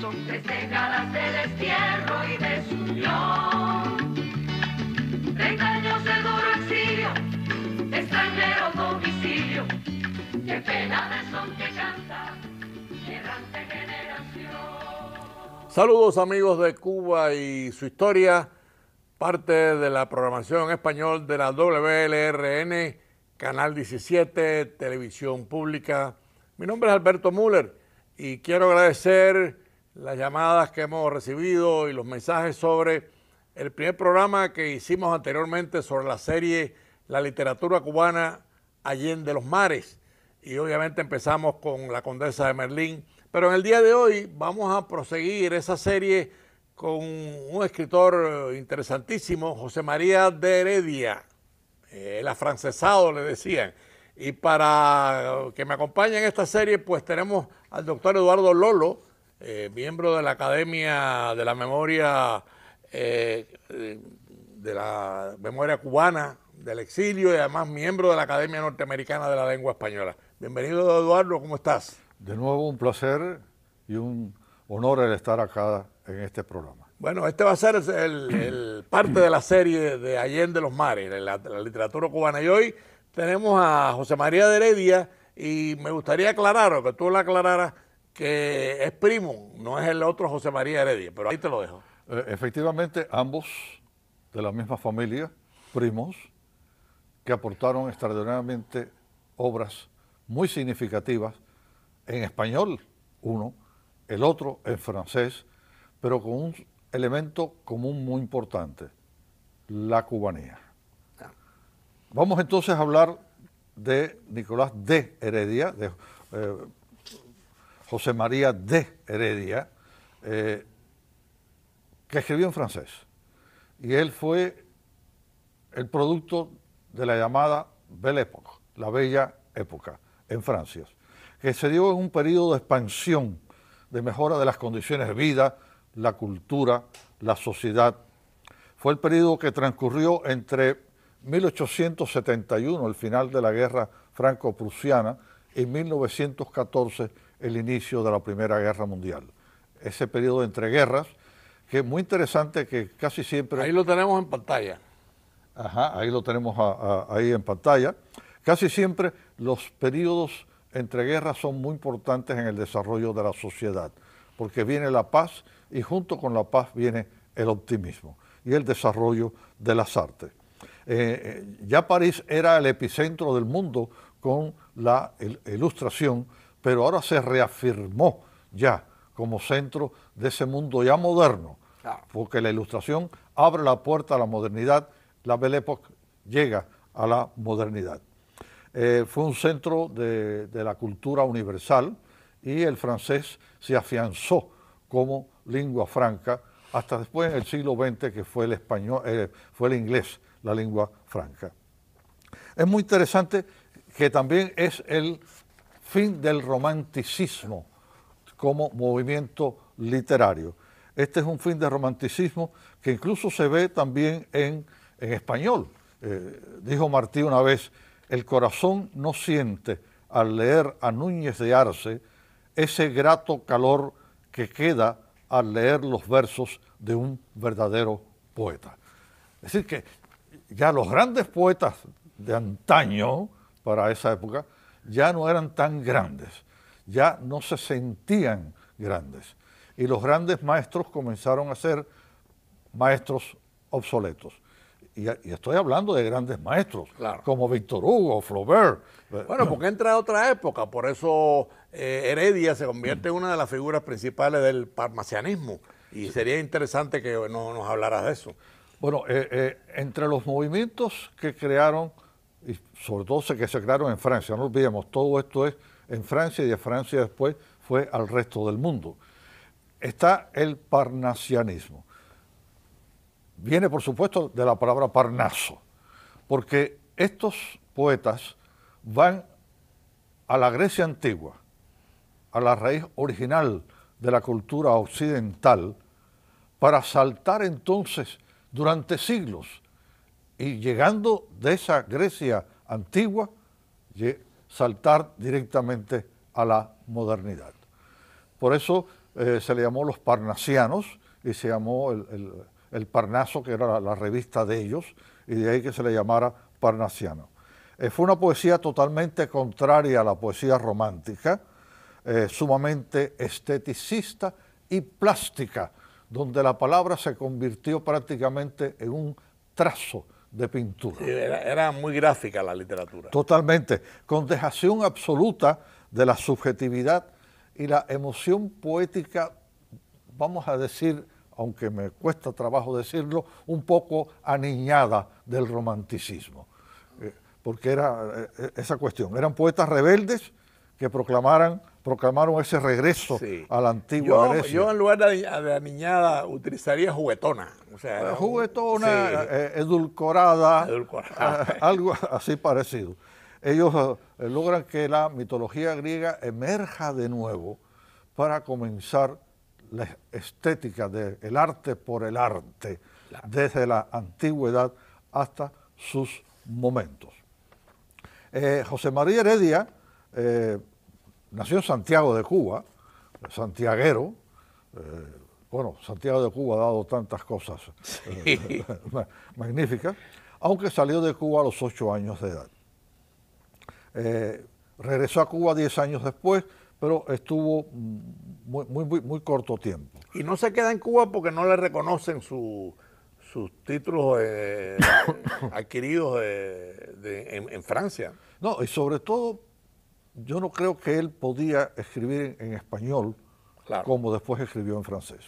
son tres décadas de destierro y desunión. Treinta años de duro exilio, extranjero domicilio, qué pena de son que canta, errante generación. Saludos amigos de Cuba y su historia, parte de la programación en español de la WLRN, Canal 17, Televisión Pública. Mi nombre es Alberto Müller y quiero agradecer las llamadas que hemos recibido y los mensajes sobre el primer programa que hicimos anteriormente sobre la serie La literatura cubana Allende los Mares. Y obviamente empezamos con La Condesa de Merlín. Pero en el día de hoy vamos a proseguir esa serie con un escritor eh, interesantísimo, José María de Heredia, el afrancesado le decían. Y para que me acompañen en esta serie, pues tenemos al doctor Eduardo Lolo, eh, miembro de la Academia de la Memoria eh, de la Memoria Cubana del Exilio y además miembro de la Academia Norteamericana de la Lengua Española. Bienvenido Eduardo, ¿cómo estás? De nuevo un placer y un honor el estar acá en este programa. Bueno, este va a ser el, parte de la serie de Allende los Mares, la, la literatura cubana. Y hoy tenemos a José María de Heredia y me gustaría aclarar, o que tú la aclararas, que es primo, no es el otro José María Heredia, pero ahí te lo dejo. Eh, efectivamente, ambos de la misma familia, primos, que aportaron extraordinariamente obras muy significativas en español, uno, el otro en francés, pero con un elemento común muy importante, la cubanía. Vamos entonces a hablar de Nicolás de Heredia, de eh, José María de Heredia, eh, que escribió en francés. Y él fue el producto de la llamada Belle Époque, la bella época, en Francia, que se dio en un periodo de expansión, de mejora de las condiciones de vida, la cultura, la sociedad. Fue el periodo que transcurrió entre 1871, el final de la guerra franco-prusiana, y 1914 el inicio de la Primera Guerra Mundial. Ese periodo entre guerras, que es muy interesante que casi siempre... Ahí lo tenemos en pantalla. Ajá, ahí lo tenemos ahí en pantalla. Casi siempre los periodos entre guerras son muy importantes en el desarrollo de la sociedad, porque viene la paz y junto con la paz viene el optimismo y el desarrollo de las artes. Eh, eh, ya París era el epicentro del mundo con la ilustración pero ahora se reafirmó ya como centro de ese mundo ya moderno, porque la ilustración abre la puerta a la modernidad, la Belle Époque llega a la modernidad. Eh, fue un centro de, la cultura universal y el francés se afianzó como lengua franca hasta después en el siglo XX que fue el español, eh, fue el inglés la lengua franca. Es muy interesante que también es el fin del romanticismo como movimiento literario. Este es un fin de romanticismo que incluso se ve también en, español. Eh, dijo Martí una vez, el corazón no siente al leer a Núñez de Arce ese grato calor que queda al leer los versos de un verdadero poeta. Es decir, que ya los grandes poetas de antaño, para esa época, ya no eran tan grandes, ya no se sentían grandes. Y los grandes maestros comenzaron a ser maestros obsoletos. Y, estoy hablando de grandes maestros, como Víctor Hugo, Flaubert. Bueno, porque entra otra época, por eso eh, Heredia se convierte en una de las figuras principales del parmacianismo. Y sería interesante que nos hablaras de eso. Bueno, eh, eh, entre los movimientos que crearon sobre todo que se crearon en Francia, no olvidemos, todo esto es en Francia y de Francia después fue al resto del mundo. Está el parnasianismo. Viene, por supuesto, de la palabra parnaso, porque estos poetas van a la Grecia antigua, a la raíz original de la cultura occidental, para saltar entonces durante siglos y llegando de esa Grecia antigua y saltar directamente a la modernidad. Por eso eh, se le llamó los parnasianos y se llamó el, el, Parnaso, que era la, revista de ellos, y de ahí que se le llamara parnasiano. Eh, fue una poesía totalmente contraria a la poesía romántica, eh, sumamente esteticista y plástica, donde la palabra se convirtió prácticamente en un trazo de pintura. era, muy gráfica la literatura. Totalmente, con dejación absoluta de la subjetividad y la emoción poética, vamos a decir, aunque me cuesta trabajo decirlo, un poco aniñada del romanticismo. Eh, porque era eh, esa cuestión, eran poetas rebeldes que proclamaran proclamaron ese regreso a la antigua yo, Grecia. Yo en lugar de, de niñada utilizaría juguetona. O juguetona, eh, edulcorada, algo así parecido. Ellos eh, logran que la mitología griega emerja de nuevo para comenzar la estética del arte por el arte, desde la antigüedad hasta sus momentos. Eh, José María Heredia nació en Santiago de Cuba, santiaguero, eh, bueno, Santiago de Cuba ha dado tantas cosas eh, magníficas, aunque salió de Cuba a los ocho años de edad. Eh, regresó a Cuba diez años después, pero estuvo muy, muy, corto tiempo. Y no se queda en Cuba porque no le reconocen sus títulos adquiridos en, en Francia. No, y sobre todo yo no creo que él podía escribir en, español como después escribió en francés.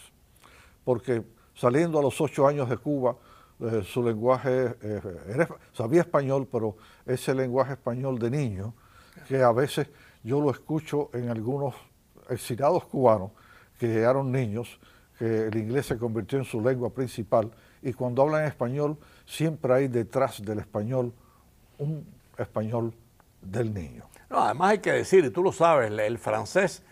Porque saliendo a los ocho años de Cuba, eh, su lenguaje, eh, sabía español, pero ese lenguaje español de niño, que a veces yo lo escucho en algunos exilados cubanos que eran niños, que el inglés se convirtió en su lengua principal, y cuando hablan español, siempre hay detrás del español un español del niño. No, además hay que decir, y tú lo sabes, el francés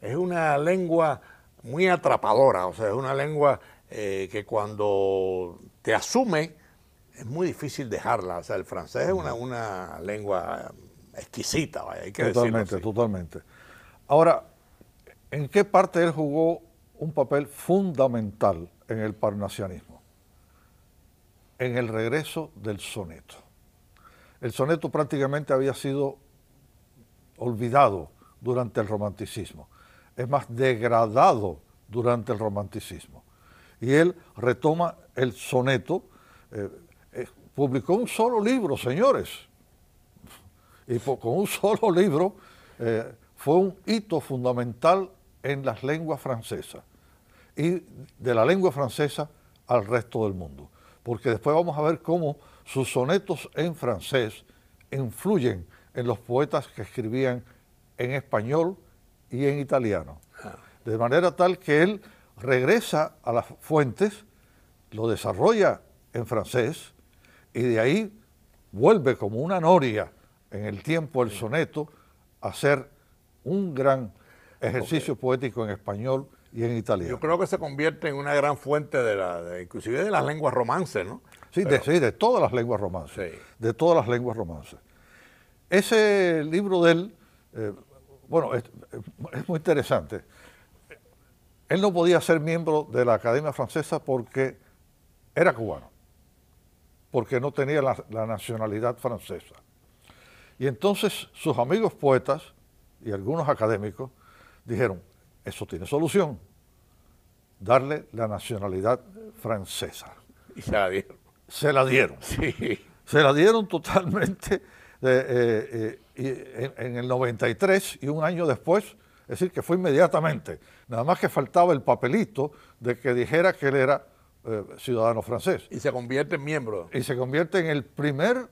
es una lengua muy atrapadora, o sea, es una lengua eh, que cuando te asume es muy difícil dejarla. O sea, el francés es una, una lengua exquisita, hay que Totalmente, totalmente. Ahora, ¿en qué parte él jugó un papel fundamental en el parnasianismo? En el regreso del soneto. El soneto prácticamente había sido olvidado durante el romanticismo, es más, degradado durante el romanticismo. Y él retoma el soneto, eh, eh, publicó un solo libro, señores, y con un solo libro eh, fue un hito fundamental en las lenguas francesas y de la lengua francesa al resto del mundo, porque después vamos a ver cómo sus sonetos en francés influyen en los poetas que escribían en español y en italiano. Ah. De manera tal que él regresa a las fuentes, lo desarrolla en francés y de ahí vuelve como una noria en el tiempo el soneto a ser un gran ejercicio poético en español y en italiano. Yo creo que se convierte en una gran fuente de la, inclusive de las lenguas romances, ¿no? Sí, de, todas las lenguas romances. De todas las lenguas romances. Ese libro de él, eh, bueno, es, muy interesante. Él no podía ser miembro de la Academia Francesa porque era cubano, porque no tenía la, nacionalidad francesa. Y entonces sus amigos poetas y algunos académicos dijeron, eso tiene solución, darle la nacionalidad francesa. Y se se la dieron. Sí. Se la dieron totalmente eh, eh, eh, en, el 93 y un año después. Es decir, que fue inmediatamente. Nada más que faltaba el papelito de que dijera que él era ciudadano francés. Y se convierte en miembro. Y se convierte en el primer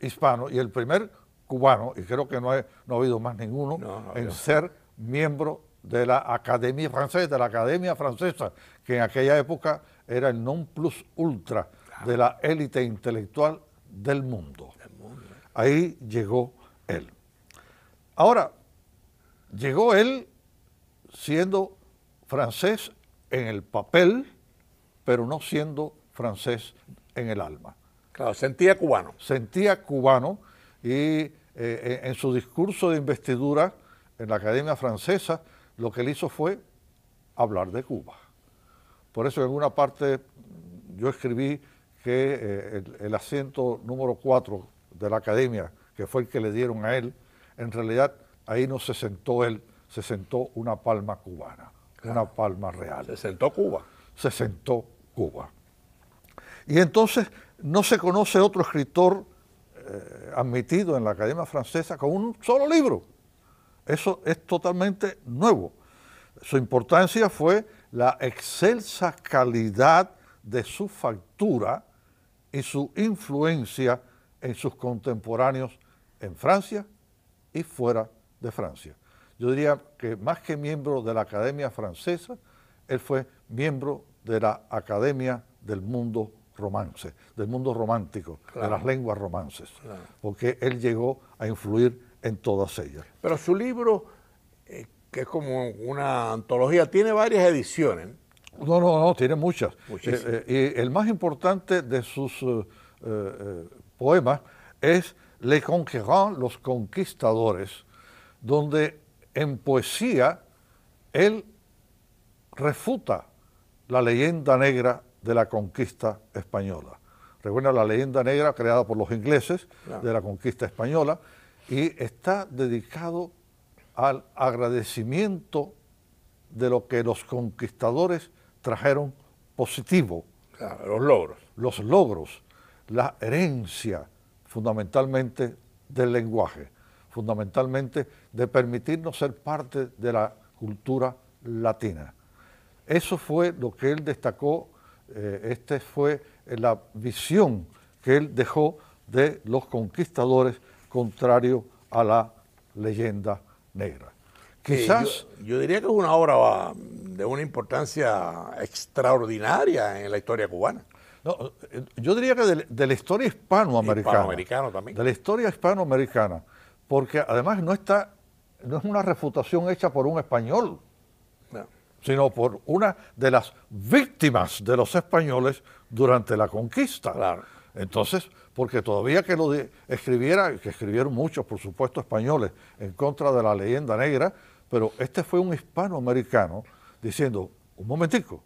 hispano y el primer cubano, y creo que no, ha habido más ninguno, en ser miembro de la Academia Francesa, de la Academia Francesa, que en aquella época era el non plus ultra de la élite intelectual del mundo. Ahí llegó él. Ahora, llegó él siendo francés en el papel, pero no siendo francés en el alma. Claro, sentía cubano. Sentía cubano y eh, eh, en su discurso de investidura en la Academia Francesa, lo que él hizo fue hablar de Cuba. Por eso en una parte yo escribí que eh, el, asiento número 4 de la academia, que fue el que le dieron a él, en realidad ahí no se sentó él, se sentó una palma cubana, una palma real. Se sentó Cuba. Se sentó Cuba. Y entonces no se conoce otro escritor eh, admitido en la Academia Francesa con un solo libro. Eso es totalmente nuevo. Su importancia fue la excelsa calidad de su factura y su influencia en sus contemporáneos en Francia y fuera de Francia. Yo diría que más que miembro de la Academia Francesa, él fue miembro de la Academia del Mundo Romance, del mundo romántico, de las lenguas romances, porque él llegó a influir en todas ellas. Pero su libro, eh, que es como una antología, tiene varias ediciones. No, no, no, tiene muchas. Eh, eh, y el más importante de sus eh, poemas es Le Conquérant, los conquistadores, donde en poesía él refuta la leyenda negra de la conquista española. Recuerda la leyenda negra creada por los ingleses de la conquista española y está dedicado al agradecimiento de lo que los conquistadores trajeron positivo. los logros. Los logros, la herencia fundamentalmente del lenguaje, fundamentalmente de permitirnos ser parte de la cultura latina. Eso fue lo que él destacó, eh, esta fue eh, la visión que él dejó de los conquistadores contrario a la leyenda negra. Quizás. Yo, diría que es una obra de una importancia extraordinaria en la historia cubana. yo diría que de, la historia hispanoamericana. Hispanoamericano también. De la historia hispanoamericana. Porque además no está, no es una refutación hecha por un español, sino por una de las víctimas de los españoles durante la conquista. Entonces, porque todavía que lo escribiera, que escribieron muchos, por supuesto, españoles en contra de la leyenda negra, pero este fue un hispanoamericano diciendo, un momentico,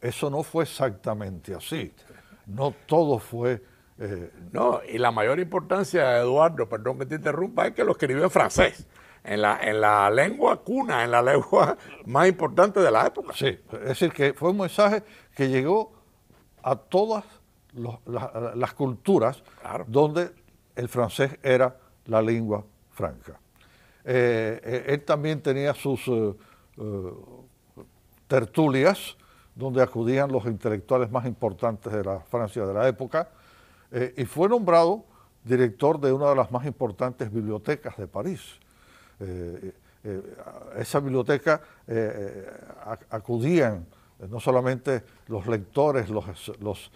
eso no fue exactamente así. No todo fue... Eh, no, y la mayor importancia, Eduardo, perdón que te interrumpa, es que lo escribió en francés, en la, en la lengua cuna, en la lengua más importante de la época. Sí, es decir, que fue un mensaje que llegó a todas las culturas donde el francés era la lengua franca. Eh, eh, él también tenía sus eh, tertulias donde acudían los intelectuales más importantes de la Francia de la época y fue nombrado director de una de las más importantes bibliotecas de París. esa biblioteca acudían no solamente los lectores, los,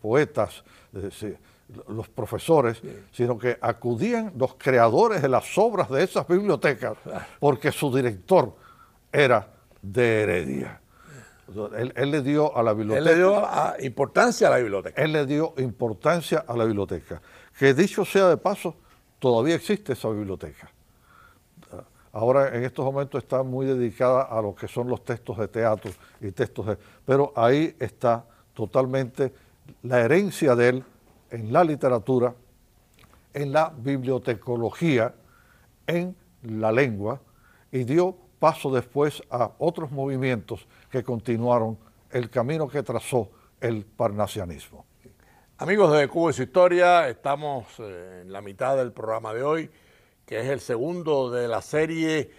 poetas, los profesores, sino que acudían los creadores de las obras de esas bibliotecas, porque su director era de Heredia. Él, le dio a la biblioteca. Él le dio importancia a la biblioteca. Él le dio importancia a la biblioteca. Que dicho sea de paso, todavía existe esa biblioteca. Ahora en estos momentos está muy dedicada a lo que son los textos de teatro y textos de... Pero ahí está totalmente la herencia de él en la literatura, en la bibliotecología, en la lengua y dio paso después a otros movimientos que continuaron el camino que trazó el parnasianismo. Amigos de Cuba y su historia, estamos eh, en la mitad del programa de hoy, que es el segundo de la serie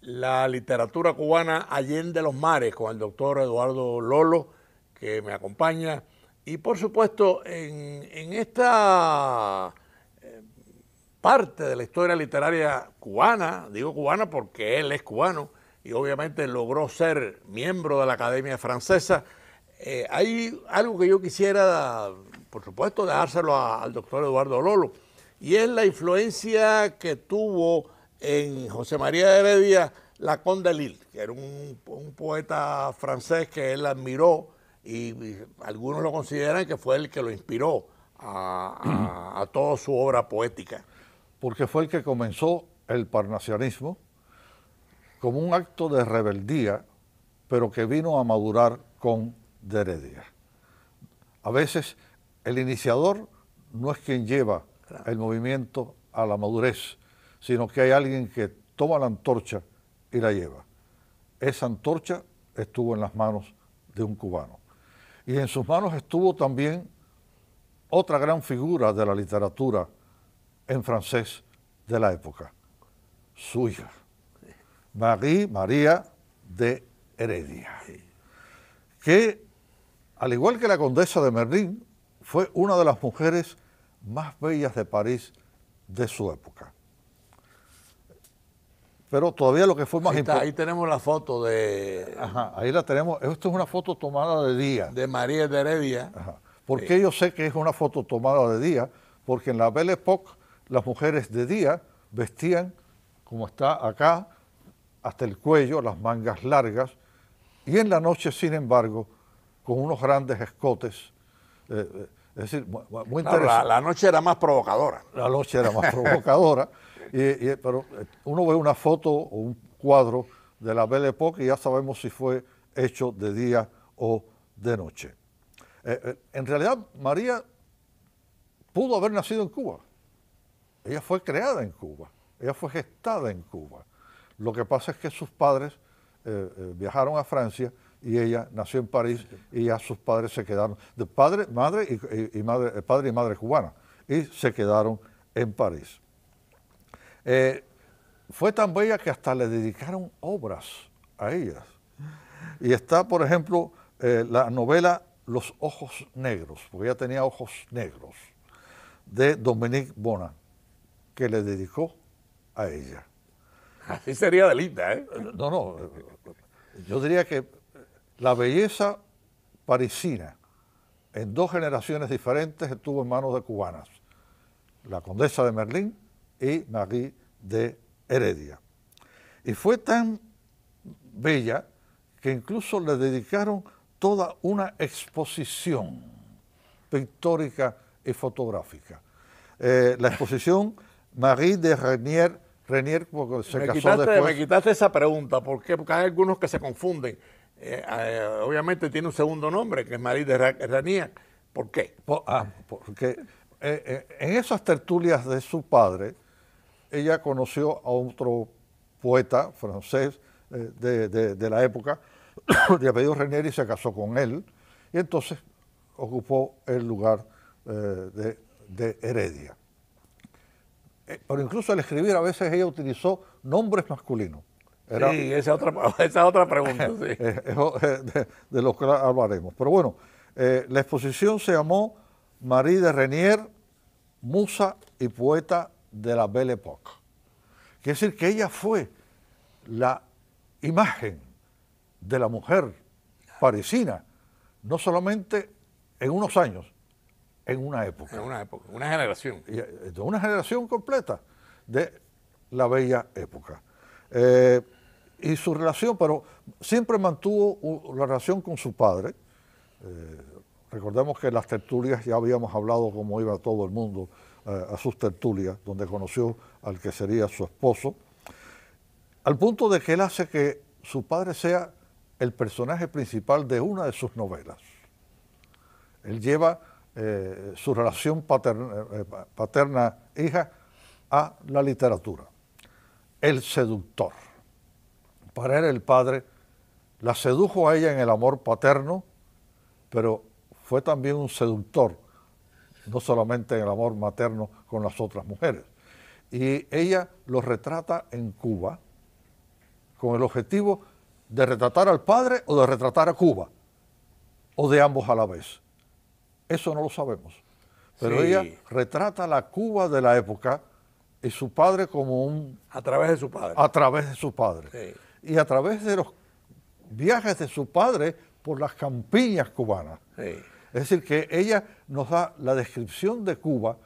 La literatura cubana allende los mares, con el doctor Eduardo Lolo, que me acompaña y por supuesto, en, esta eh, parte de la historia literaria cubana, digo cubana porque él es cubano y obviamente logró ser miembro de la Academia Francesa, eh, hay algo que yo quisiera, por supuesto, dejárselo al doctor Eduardo Lolo, y es la influencia que tuvo en José María de Heredia Conde Lille, que era un poeta francés que él admiró y, algunos lo consideran que fue el que lo inspiró a, toda su obra poética. Porque fue el que comenzó el parnasianismo como un acto de rebeldía, pero que vino a madurar con heredia. A veces el iniciador no es quien lleva el movimiento a la madurez, sino que hay alguien que toma la antorcha y la lleva. Esa antorcha estuvo en las manos de un cubano y en sus manos estuvo también otra gran figura de la literatura en francés de la época, su hija, Marie María de Heredia, que, al igual que la condesa de Merlín, fue una de las mujeres más bellas de París de su época. Pero todavía lo que fue más importante. Ahí tenemos la foto de. Ajá, ahí la tenemos. Esto es una foto tomada de día. De María de Heredia. porque yo sé que es una foto tomada de día? Porque en la Belle Époque las mujeres de día vestían, como está acá, hasta el cuello, las mangas largas, y en la noche, sin embargo, con unos grandes escotes. Eh, eh, es decir, muy, interesante. la, noche era más provocadora. La noche era más provocadora. pero eh, uno ve una foto o un cuadro de la Belle Époque y ya sabemos si fue hecho de día o de noche. Eh, eh, en realidad, María pudo haber nacido en Cuba. Ella fue creada en Cuba, ella fue gestada en Cuba. Lo que pasa es que sus padres viajaron a Francia y ella nació en París y ya sus padres se quedaron, de padre, madre y madre, padre y madre cubana, y se quedaron en París. Eh, fue tan bella que hasta le dedicaron obras a ella. Y está, por ejemplo, eh, la novela Los Ojos Negros, porque ella tenía ojos negros, de Dominique Bona, que le dedicó a ella. Así sería de linda, ¿eh? No, no. Yo diría que la belleza parisina en dos generaciones diferentes estuvo en manos de cubanas, la condesa de Merlín y Marie de Heredia. Y fue tan bella que incluso le dedicaron toda una exposición pictórica y fotográfica. Eh, la exposición Marie de Renier, Renier se casó después. Me quitaste esa pregunta, Porque hay algunos que se confunden. Eh, eh, obviamente tiene un segundo nombre, que es Marie de Renier. ¿Por qué? Ah, porque en esas tertulias de su padre, ella conoció a otro poeta francés eh, de, la época, de apellido Renier, y se casó con él, y entonces ocupó el lugar eh, de, Heredia. Eh, pero incluso al escribir a veces ella utilizó nombres masculinos. sí, esa otra, otra pregunta, sí. Oh, de, de los que hablaremos. Pero bueno, la exposición se llamó Marie de Renier, musa y poeta de la Belle Époque. Quiere decir que ella fue la imagen de la mujer parisina, no solamente en unos años, en una época. En una época, una generación. Eh, una generación completa de la bella época. Eh, y su relación, pero siempre mantuvo la relación con su padre. Eh, recordemos que en las tertulias ya habíamos hablado cómo iba todo el mundo eh, a sus tertulias, donde conoció al que sería su esposo, al punto de que él hace que su padre sea el personaje principal de una de sus novelas. Él lleva eh, su relación eh, paterna-hija a la literatura. El seductor. Para él el padre la sedujo a ella en el amor paterno, pero fue también un seductor no solamente en el amor materno con las otras mujeres. Y ella lo retrata en Cuba con el objetivo de retratar al padre o de retratar a Cuba, o de ambos a la vez. Eso no lo sabemos. Pero ella retrata la Cuba de la época y su padre como un... A través de su padre. A través de su padre. Y a través de los viajes de su padre por las campiñas cubanas. Sí. Es decir, que ella nos da la descripción de Cuba,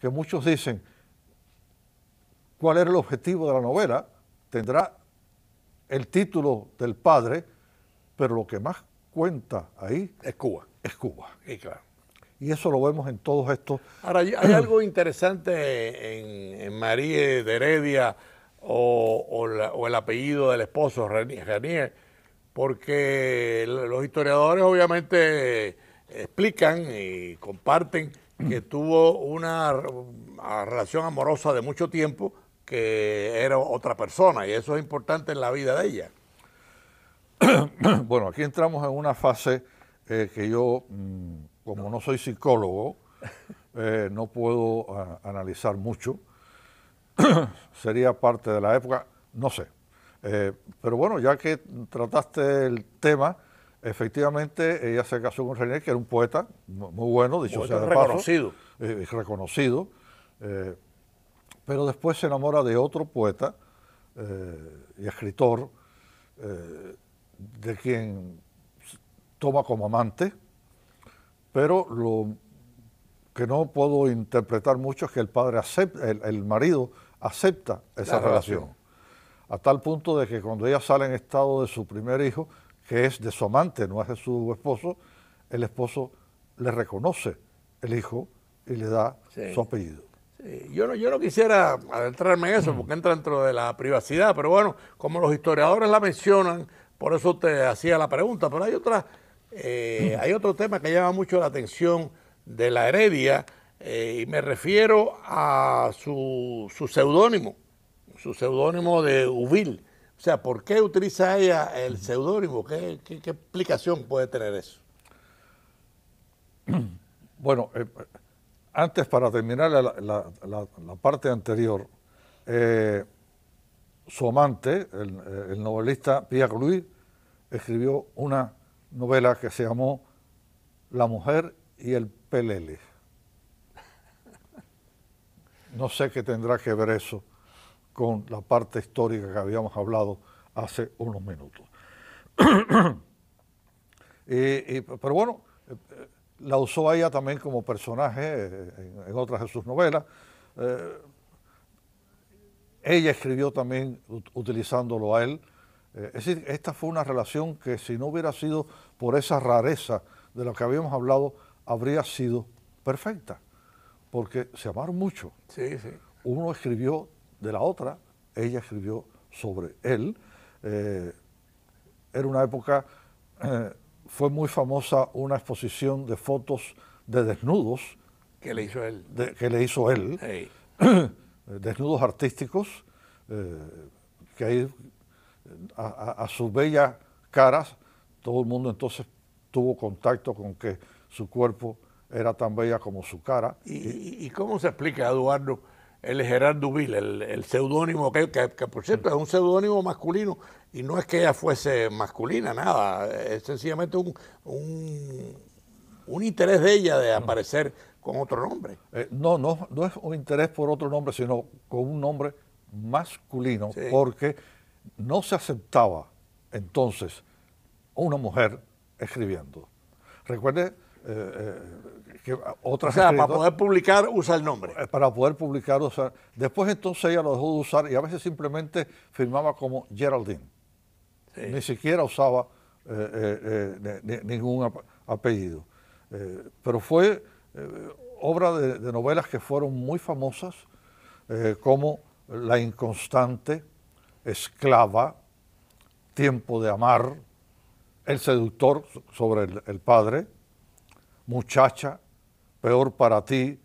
que muchos dicen, ¿cuál era el objetivo de la novela? Tendrá el título del padre, pero lo que más cuenta ahí es Cuba. Es Cuba. Y claro. Y eso lo vemos en todos estos. Ahora, hay algo interesante en, María de Heredia o, o, el apellido del esposo, Renier, porque los historiadores obviamente explican y comparten que tuvo una relación amorosa de mucho tiempo que era otra persona y eso es importante en la vida de ella. Bueno, aquí entramos en una fase eh, que yo, mm, como no soy psicólogo, eh, no puedo analizar mucho. Sería parte de la época, no sé. Eh, pero bueno, ya que trataste el tema, Efectivamente, ella se casó con René, que era un poeta muy bueno, dicho sea de reconocido. Paso, reconocido. Eh, eh, pero después se enamora de otro poeta eh, y escritor, de quien toma como amante, pero lo que no puedo interpretar mucho es que el padre acepta, el, marido acepta esa relación. a tal punto de que cuando ella sale en estado de su primer hijo, que es de su amante, no es de su esposo, el esposo le reconoce el hijo y le da su apellido. Yo, no, yo no quisiera adentrarme en eso mm. porque entra dentro de la privacidad, pero bueno, como los historiadores la mencionan, por eso te hacía la pregunta, pero hay, otra, eh, hay otro tema que llama mucho la atención de la heredia eh, y me refiero a su seudónimo, su seudónimo de Uvil o sea, ¿por qué utiliza ella el seudónimo? ¿Qué, explicación puede tener eso? Bueno, eh, antes para terminar la, parte anterior, eh, su amante, eh, el, novelista Pierre Louis, escribió una novela que se llamó La mujer y el pelele. No sé qué tendrá que ver eso con la parte histórica que habíamos hablado hace unos minutos. Eh, eh, pero bueno, eh, la usó ella también como personaje en, otras de sus novelas. ella escribió también utilizándolo a él. es decir, esta fue una relación que si no hubiera sido por esa rareza de la que habíamos hablado, habría sido perfecta, porque se amaron mucho. Sí, sí. Uno escribió de la otra, ella escribió sobre él. Eh, era una época, eh, fue muy famosa una exposición de fotos de desnudos. Que le hizo él. que le hizo él. desnudos artísticos, eh, que a, sus bellas caras, todo el mundo entonces tuvo contacto con que su cuerpo era tan bella como su cara. y cómo se explica, Eduardo? el Gerard Duville, el, el seudónimo que, por cierto es un seudónimo masculino y no es que ella fuese masculina, nada, es sencillamente un, un, interés de ella de aparecer con otro nombre. Eh, no, no, no es un interés por otro nombre, sino con un nombre masculino, porque no se aceptaba entonces una mujer escribiendo. Recuerde eh, eh, o sea, para poder publicar usa el nombre. Para poder publicar usa. Después entonces ella lo dejó de usar y a veces simplemente firmaba como Geraldine. Ni siquiera usaba eh, ningún apellido. pero fue obra de, novelas que fueron muy famosas, como La Inconstante, Esclava, Tiempo de Amar, El Seductor sobre el Padre Muchacha, Peor para ti,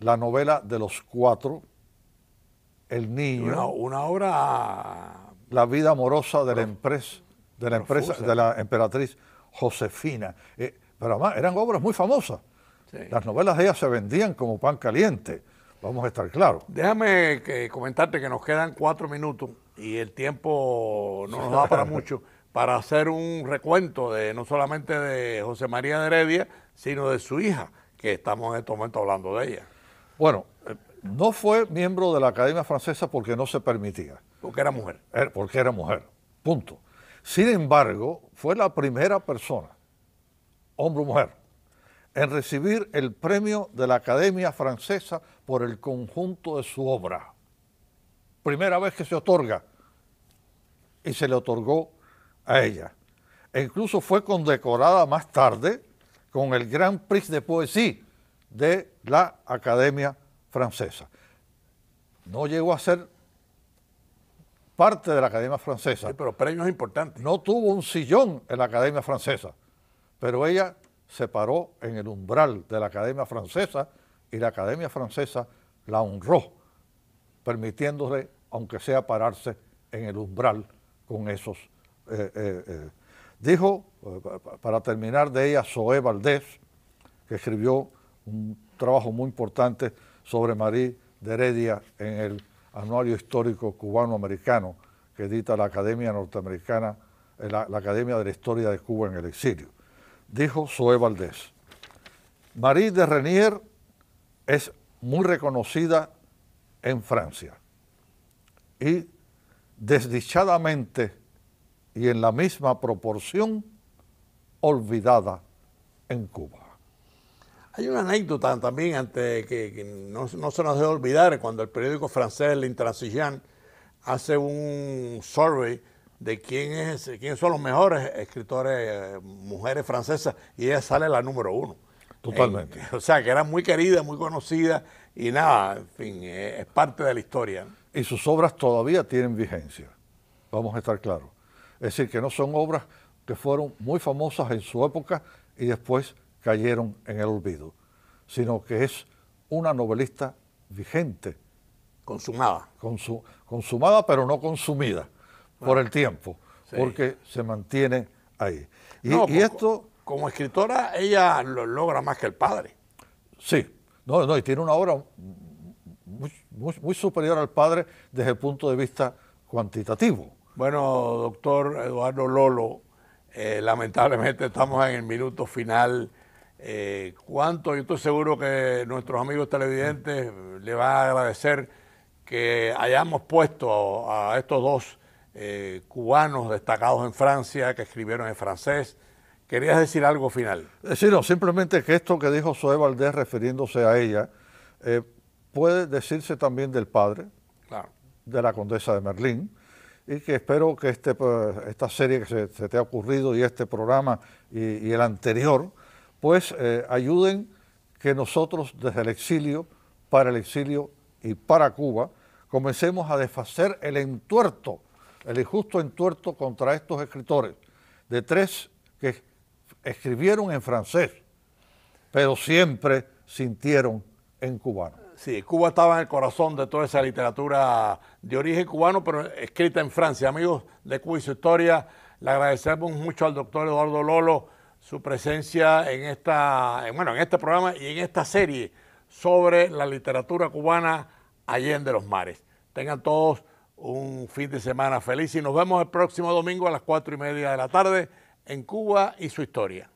la novela de los cuatro, El niño. Una, obra. La vida amorosa de la empresa, de la, empresa, de la emperatriz Josefina. Eh, pero además eran obras muy famosas. Las novelas de ella se vendían como pan caliente, vamos a estar claros. Déjame que comentarte que nos quedan cuatro minutos y el tiempo no nos da para mucho para hacer un recuento de no solamente de José María de Heredia, sino de su hija, que estamos en este momento hablando de ella. Bueno, no fue miembro de la Academia Francesa porque no se permitía. Porque era mujer. Porque era mujer, punto. Sin embargo, fue la primera persona, hombre o mujer, en recibir el premio de la Academia Francesa por el conjunto de su obra. Primera vez que se otorga y se le otorgó a ella. E incluso fue condecorada más tarde con el Grand Prix de Poesía de la Academia Francesa. No llegó a ser parte de la Academia Francesa. Sí, pero premios importantes. No tuvo un sillón en la Academia Francesa, pero ella se paró en el umbral de la Academia Francesa y la Academia Francesa la honró, permitiéndole, aunque sea pararse en el umbral con esos eh, eh, eh, dijo, para terminar de ella, Zoé Valdés, que escribió un trabajo muy importante sobre Marie de Heredia en el Anuario Histórico Cubano-Americano que edita la Academia Norteamericana, la, la Academia de la Historia de Cuba en el Exilio. Dijo Zoé Valdés, Marie de Renier es muy reconocida en Francia y desdichadamente y en la misma proporción olvidada en Cuba. Hay una anécdota también que, no, se nos debe olvidar cuando el periódico francés Le hace un survey de quién es, quiénes son los mejores escritores, eh, mujeres francesas, y ella sale la número uno. Totalmente. o sea, que era muy querida, muy conocida, y nada, en fin, eh, es parte de la historia. Y sus obras todavía tienen vigencia, vamos a estar claros. Es decir, que no son obras que fueron muy famosas en su época y después cayeron en el olvido, sino que es una novelista vigente. Consumada. consumada, pero no consumida por el tiempo, porque se mantiene ahí. Y, pues, esto... Como escritora, ella lo logra más que el padre. Sí, no, no, y tiene una obra muy superior al padre desde el punto de vista cuantitativo. Bueno, doctor Eduardo Lolo, eh, lamentablemente estamos en el minuto final. Eh, ¿Cuánto? Yo estoy seguro que nuestros amigos televidentes le van a agradecer que hayamos puesto a, estos dos eh, cubanos destacados en Francia que escribieron en francés. ¿Querías decir algo final? Decirlo, simplemente que esto que dijo Zoe Valdés refiriéndose a ella puede decirse también del padre, de la condesa de Merlín y que espero que este, pues, esta serie que se, te ha ocurrido y este programa y, el anterior, pues eh, ayuden que nosotros desde el exilio, para el exilio y para Cuba, comencemos a desfacer el entuerto, el injusto entuerto contra estos escritores, de tres que escribieron en francés, pero siempre sintieron en cubano. Sí, Cuba estaba en el corazón de toda esa literatura de origen cubano, pero escrita en Francia. Amigos de Cuba y su historia, le agradecemos mucho al doctor Eduardo Lolo su presencia en, esta, bueno, en este programa y en esta serie sobre la literatura cubana Allende los Mares. Tengan todos un fin de semana feliz y nos vemos el próximo domingo a las cuatro y media de la tarde en Cuba y su historia.